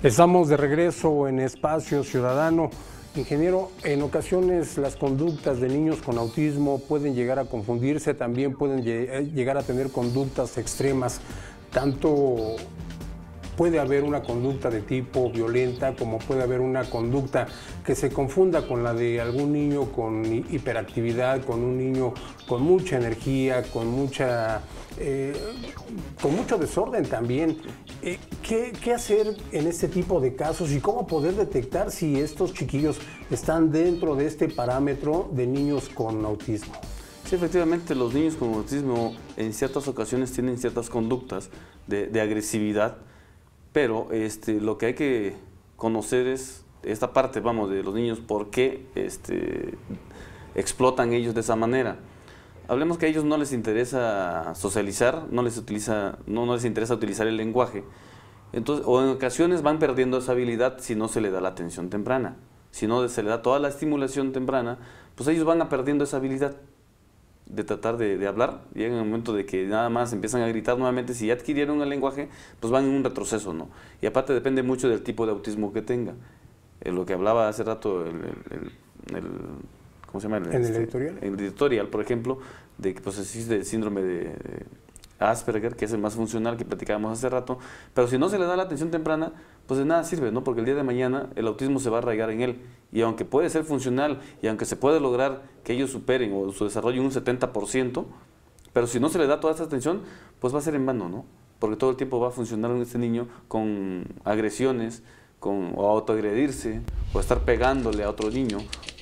Estamos de regreso en Espacio Ciudadano. Ingeniero, en ocasiones las conductas de niños con autismo pueden llegar a confundirse, también pueden eh, llegar a tener conductas extremas, tanto puede haber una conducta de tipo violenta, como puede haber una conducta que se confunda con la de algún niño con hiperactividad, con un niño con mucha energía, con mucha... Eh, con mucho desorden también. Eh, ¿qué, hacer en este tipo de casos y cómo poder detectar si estos chiquillos están dentro de este parámetro de niños con autismo? Sí, efectivamente, los niños con autismo en ciertas ocasiones tienen ciertas conductas de agresividad pero este, lo que hay que conocer es esta parte, vamos, de los niños, por qué este, explotan ellos de esa manera. Hablemos que a ellos no les interesa socializar, no les, utiliza, no, no les interesa utilizar el lenguaje. Entonces, o en ocasiones van perdiendo esa habilidad si no se le da la atención temprana. Si no se le da toda la estimulación temprana, pues ellos van a perdiendo esa habilidad de tratar de, de hablar, en el momento de que nada más empiezan a gritar nuevamente, si ya adquirieron el lenguaje, pues van en un retroceso, ¿no? Y aparte depende mucho del tipo de autismo que tenga. Eh, lo que hablaba hace rato el, el, ¿cómo se llama? ¿En el este, editorial? editorial, por ejemplo, de que pues, existe el síndrome de Asperger, que es el más funcional que platicábamos hace rato, pero si no se le da la atención temprana, pues de nada sirve, ¿no? Porque el día de mañana el autismo se va a arraigar en él. Y aunque puede ser funcional y aunque se puede lograr que ellos superen o su desarrollo un 70%, pero si no se le da toda esa atención, pues va a ser en vano, ¿no? Porque todo el tiempo va a funcionar en este niño con agresiones, con o autoagredirse, o estar pegándole a otro niño,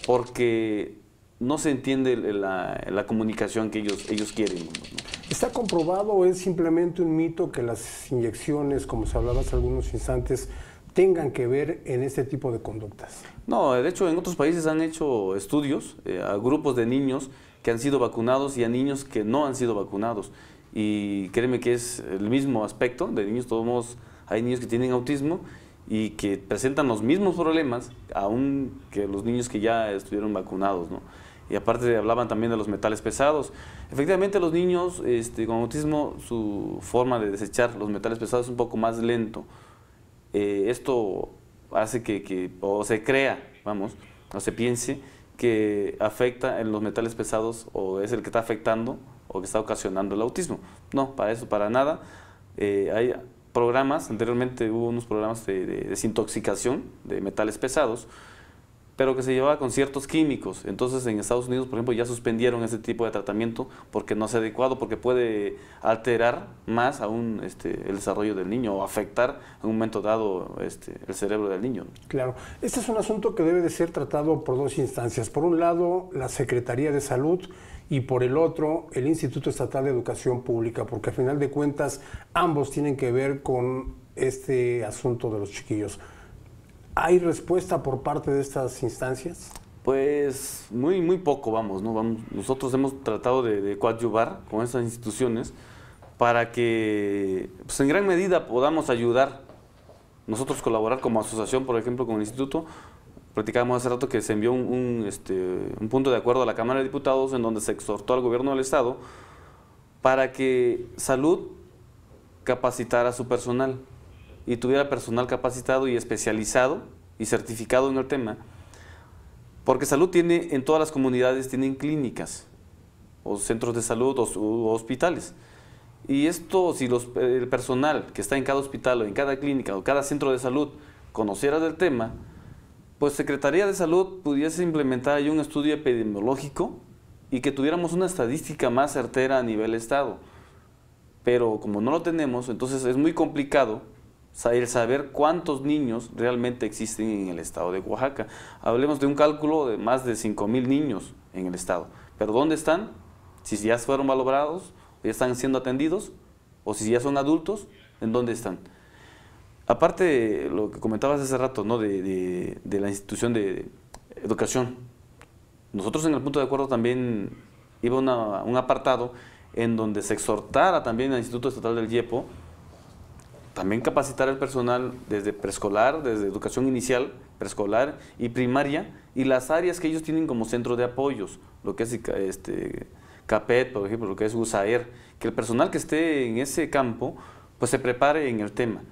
porque no se entiende la, comunicación que ellos, ellos quieren. ¿Está comprobado o es simplemente un mito que las inyecciones, como se hablaba hace algunos instantes, tengan que ver en este tipo de conductas? No, de hecho en otros países han hecho estudios eh, a grupos de niños que han sido vacunados y a niños que no han sido vacunados. Y créeme que es el mismo aspecto, de niños todos modos hay niños que tienen autismo y que presentan los mismos problemas aún que los niños que ya estuvieron vacunados, ¿no? Y aparte hablaban también de los metales pesados. Efectivamente los niños este, con autismo, su forma de desechar los metales pesados es un poco más lento. Eh, esto hace que, o se crea, vamos, o se piense que afecta en los metales pesados o es el que está afectando o que está ocasionando el autismo. No, para eso, para nada. Eh, hay programas, anteriormente hubo unos programas de, desintoxicación de metales pesados, pero que se llevaba con ciertos químicos. Entonces en Estados Unidos, por ejemplo, ya suspendieron ese tipo de tratamiento porque no es adecuado, porque puede alterar más aún este, el desarrollo del niño o afectar en un momento dado este, el cerebro del niño. Claro, este es un asunto que debe de ser tratado por dos instancias. Por un lado, la Secretaría de Salud, y por el otro el Instituto Estatal de Educación Pública, porque a final de cuentas ambos tienen que ver con este asunto de los chiquillos. ¿Hay respuesta por parte de estas instancias? Pues muy, muy poco, vamos, ¿no? nosotros hemos tratado de, coadyuvar con esas instituciones para que pues, en gran medida podamos ayudar, nosotros colaborar como asociación, por ejemplo, con el instituto, Practicábamos hace rato que se envió este, un, punto de acuerdo a la Cámara de Diputados en donde se exhortó al gobierno del Estado para que salud capacitara a su personal y tuviera personal capacitado y especializado y certificado en el tema. Porque salud tiene, en todas las comunidades tienen clínicas, o centros de salud, o, hospitales. Y esto, si los, el personal que está en cada hospital, o en cada clínica, o cada centro de salud, conociera del tema, pues Secretaría de Salud pudiese implementar ahí un estudio epidemiológico y que tuviéramos una estadística más certera a nivel Estado. Pero como no lo tenemos, entonces es muy complicado saber cuántos niños realmente existen en el estado de Oaxaca. Hablemos de un cálculo de más de 5.000 niños en el estado. Pero ¿dónde están? Si ya fueron valorados, ya están siendo atendidos, o si ya son adultos, ¿en dónde están? Aparte de lo que comentabas hace rato, ¿no? De, la institución de educación. Nosotros en el punto de acuerdo también iba un apartado en donde se exhortara también al Instituto Estatal del IEPO también capacitar al personal desde preescolar, desde educación inicial, preescolar y primaria, y las áreas que ellos tienen como centro de apoyos, lo que es este, CAPET, por ejemplo, lo que es USAER, que el personal que esté en ese campo, pues se prepare en el tema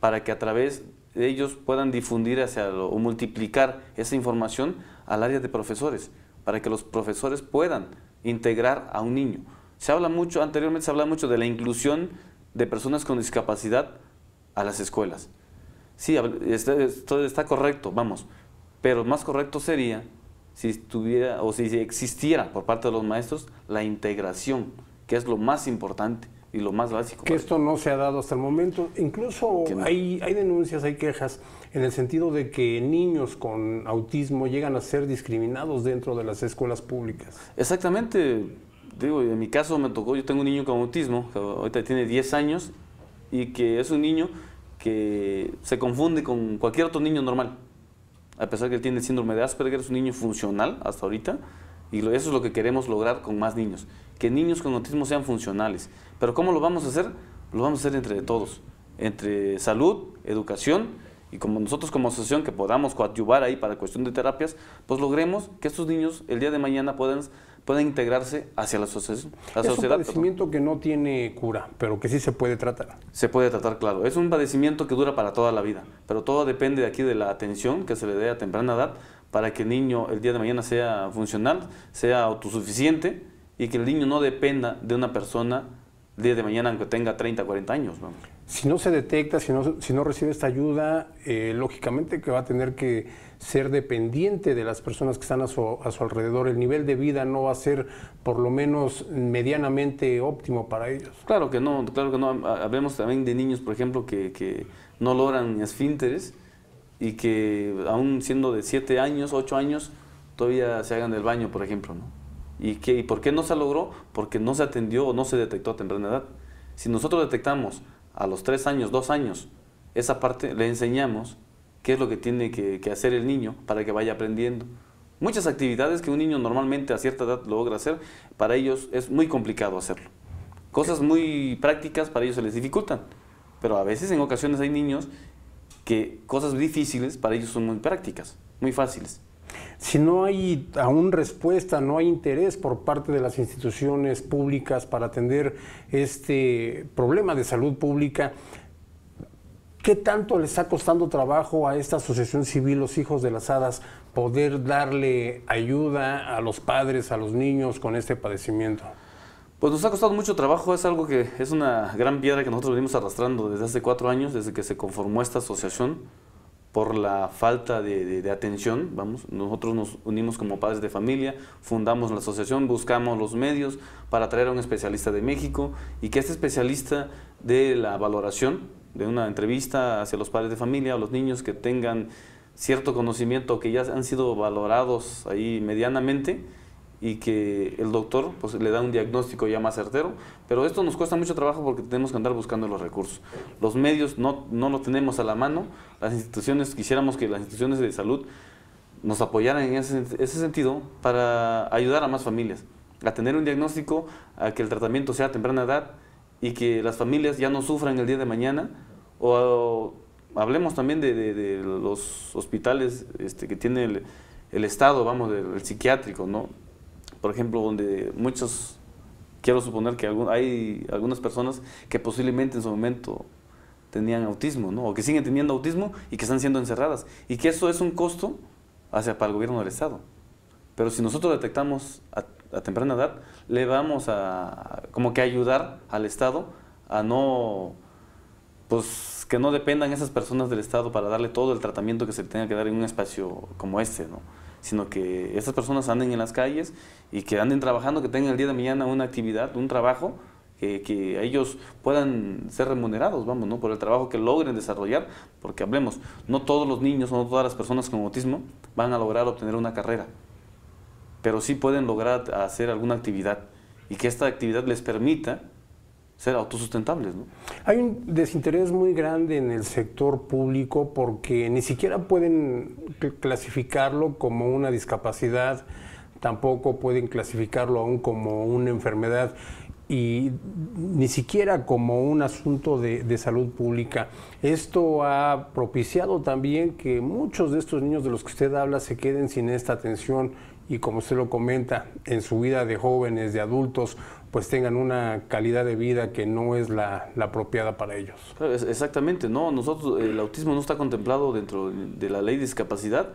para que a través de ellos puedan difundir hacia o multiplicar esa información al área de profesores, para que los profesores puedan integrar a un niño. Se habla mucho, anteriormente se habla mucho de la inclusión de personas con discapacidad a las escuelas. Sí, este, esto está, correcto, vamos, pero más correcto sería si o si existiera por parte de los maestros la integración, que es lo más importante y lo más básico. Que esto no se ha dado hasta el momento. Incluso hay, denuncias, hay quejas en el sentido de que niños con autismo llegan a ser discriminados dentro de las escuelas públicas. Exactamente. Digo, en mi caso me tocó, yo tengo un niño con autismo, que ahorita tiene 10 años, y que es un niño que se confunde con cualquier otro niño normal. A pesar que él tiene síndrome de Asperger, es un niño funcional hasta ahorita, y eso es lo que queremos lograr con más niños que niños con autismo sean funcionales. Pero ¿cómo lo vamos a hacer? Lo vamos a hacer entre todos, entre salud, educación y como nosotros como asociación que podamos coadyuvar ahí para cuestión de terapias, pues logremos que estos niños el día de mañana puedan, puedan integrarse hacia la, sociedad. Es un padecimiento que no tiene cura, pero que sí se puede tratar. Se puede tratar, claro. Es un padecimiento que dura para toda la vida, pero todo depende aquí de la atención que se le dé a temprana edad para que el niño el día de mañana sea funcional, sea autosuficiente y que el niño no dependa de una persona el día de mañana aunque tenga 30, 40 años. ¿no? Si no se detecta, si no, si no recibe esta ayuda, eh, lógicamente que va a tener que ser dependiente de las personas que están a su, a su alrededor. El nivel de vida no va a ser por lo menos medianamente óptimo para ellos. Claro que no, claro que no. Hablemos también de niños, por ejemplo, que, que no logran esfínteres y que aún siendo de 7 años, 8 años, todavía se hagan del baño, por ejemplo, ¿no? ¿Y, por qué no se logró? Porque no se atendió o no se detectó a temprana edad. Si nosotros detectamos a los tres años, dos años, esa parte le enseñamos qué es lo que tiene que, hacer el niño para que vaya aprendiendo. Muchas actividades que un niño normalmente a cierta edad logra hacer, para ellos es muy complicado hacerlo. Cosas muy prácticas para ellos se les dificultan, pero a veces en ocasiones hay niños que cosas difíciles para ellos son muy prácticas, muy fáciles. Si no hay aún respuesta, no hay interés por parte de las instituciones públicas para atender este problema de salud pública, ¿Qué tanto les está costando trabajo a esta asociación civil, los hijos de las hadas, poder darle ayuda a los padres, a los niños con este padecimiento? Pues nos ha costado mucho trabajo, es algo que es una gran piedra que nosotros venimos arrastrando desde hace cuatro años, desde que se conformó esta asociación por la falta de, atención, vamos, nosotros nos unimos como padres de familia, fundamos la asociación, buscamos los medios para traer a un especialista de México y que este especialista de la valoración de una entrevista hacia los padres de familia, a los niños que tengan cierto conocimiento, que ya han sido valorados ahí medianamente, y que el doctor pues, le da un diagnóstico ya más certero, pero esto nos cuesta mucho trabajo porque tenemos que andar buscando los recursos. Los medios no, no los tenemos a la mano, las instituciones, quisiéramos que las instituciones de salud nos apoyaran en ese, sentido para ayudar a más familias, a tener un diagnóstico, a que el tratamiento sea a temprana edad y que las familias ya no sufran el día de mañana o, hablemos también de, los hospitales este, que tiene el, el Estado, vamos, del psiquiátrico, ¿no? por ejemplo, donde muchos, quiero suponer que hay algunas personas que posiblemente en su momento tenían autismo, ¿no? O que siguen teniendo autismo y que están siendo encerradas. Y que eso es un costo hacia para el gobierno del Estado. Pero si nosotros detectamos a, temprana edad, le vamos a como que ayudar al Estado a no, pues que no dependan esas personas del Estado para darle todo el tratamiento que se le tenga que dar en un espacio como este, ¿no? sino que estas personas anden en las calles y que anden trabajando, que tengan el día de mañana una actividad, un trabajo, que, que, ellos puedan ser remunerados, vamos, Por el trabajo que logren desarrollar, porque hablemos, no todos los niños o no todas las personas con autismo van a lograr obtener una carrera, pero sí pueden lograr hacer alguna actividad y que esta actividad les permita ser autosustentables. ¿no? Hay un desinterés muy grande en el sector público porque ni siquiera pueden clasificarlo como una discapacidad, tampoco pueden clasificarlo aún como una enfermedad y ni siquiera como un asunto de, de, salud pública. Esto ha propiciado también que muchos de estos niños de los que usted habla se queden sin esta atención y como usted lo comenta, en su vida de jóvenes, de adultos pues tengan una calidad de vida que no es la, apropiada para ellos. exactamente, no, nosotros el autismo no está contemplado dentro de la ley de discapacidad,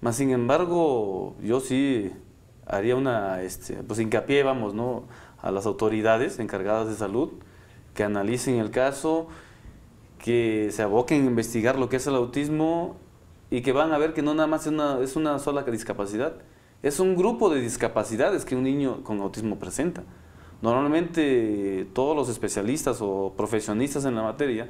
mas sin embargo yo sí haría una, este, pues hincapié, vamos, ¿no? a las autoridades encargadas de salud que analicen el caso, que se aboquen a investigar lo que es el autismo y que van a ver que no nada más es una sola discapacidad, es un grupo de discapacidades que un niño con autismo presenta. Normalmente todos los especialistas o profesionistas en la materia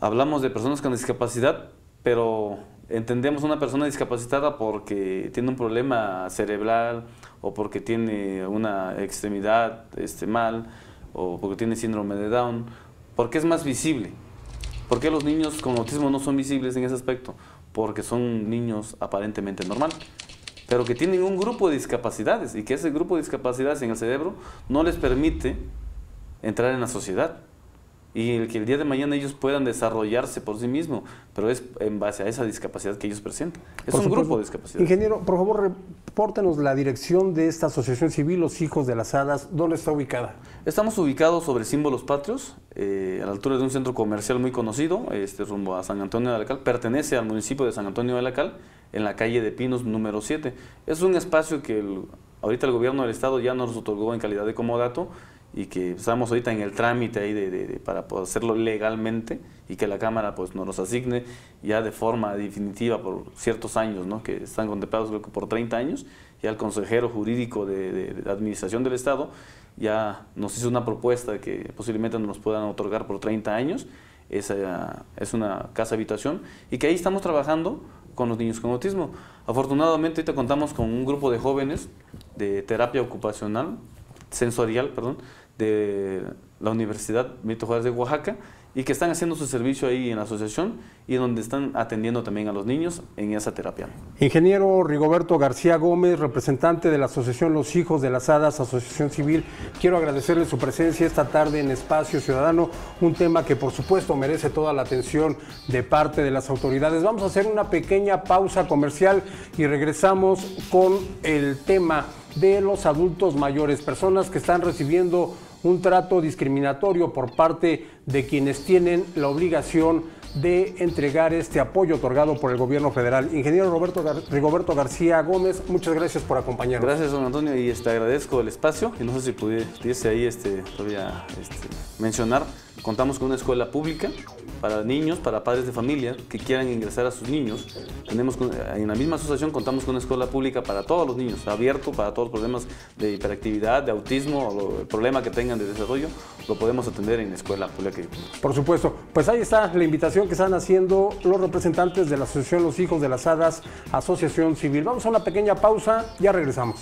hablamos de personas con discapacidad, pero entendemos una persona discapacitada porque tiene un problema cerebral o porque tiene una extremidad este, mal o porque tiene síndrome de Down, porque es más visible. ¿Por qué los niños con autismo no son visibles en ese aspecto? Porque son niños aparentemente normales pero que tienen un grupo de discapacidades y que ese grupo de discapacidades en el cerebro no les permite entrar en la sociedad y que el día de mañana ellos puedan desarrollarse por sí mismos, pero es en base a esa discapacidad que ellos presentan. Es un grupo de discapacidades. Ingeniero, por favor, repórtenos la dirección de esta asociación civil, Los Hijos de las Hadas, ¿dónde está ubicada? Estamos ubicados sobre símbolos patrios, eh, a la altura de un centro comercial muy conocido, este rumbo a San Antonio de Alacal, pertenece al municipio de San Antonio de Alacal, en la calle de Pinos número 7. Es un espacio que ahorita el gobierno del estado ya nos otorgó en calidad de comodato y que estamos ahorita en el trámite ahí de, para poder hacerlo legalmente y que la Cámara pues nos los asigne ya de forma definitiva por ciertos años, ¿no? que están contemplados por 30 años, y el consejero jurídico de, Administración del Estado ya nos hizo una propuesta que posiblemente nos puedan otorgar por 30 años, esa es una casa habitación y que ahí estamos trabajando con los niños con autismo. Afortunadamente ahorita contamos con un grupo de jóvenes de terapia ocupacional, sensorial, perdón, de la Universidad Benito de Oaxaca, y que están haciendo su servicio ahí en la asociación y donde están atendiendo también a los niños en esa terapia. Ingeniero Rigoberto García Gómez, representante de la Asociación Los Hijos de las Hadas, Asociación Civil, quiero agradecerle su presencia esta tarde en Espacio Ciudadano, un tema que por supuesto merece toda la atención de parte de las autoridades. Vamos a hacer una pequeña pausa comercial y regresamos con el tema de los adultos mayores, personas que están recibiendo un trato discriminatorio por parte de quienes tienen la obligación de entregar este apoyo otorgado por el gobierno federal. Ingeniero Roberto Gar Rigoberto García Gómez, muchas gracias por acompañarnos. Gracias, don Antonio, y te este, agradezco el espacio. Y no sé si pudiese ahí este, todavía este, mencionar Contamos con una escuela pública para niños, para padres de familia que quieran ingresar a sus niños. Tenemos en la misma asociación contamos con una escuela pública para todos los niños, abierto para todos los problemas de hiperactividad, de autismo, o el problema que tengan de desarrollo, lo podemos atender en la escuela pública. Por supuesto, pues ahí está la invitación que están haciendo los representantes de la Asociación Los Hijos de las Hadas, Asociación Civil. Vamos a una pequeña pausa, ya regresamos.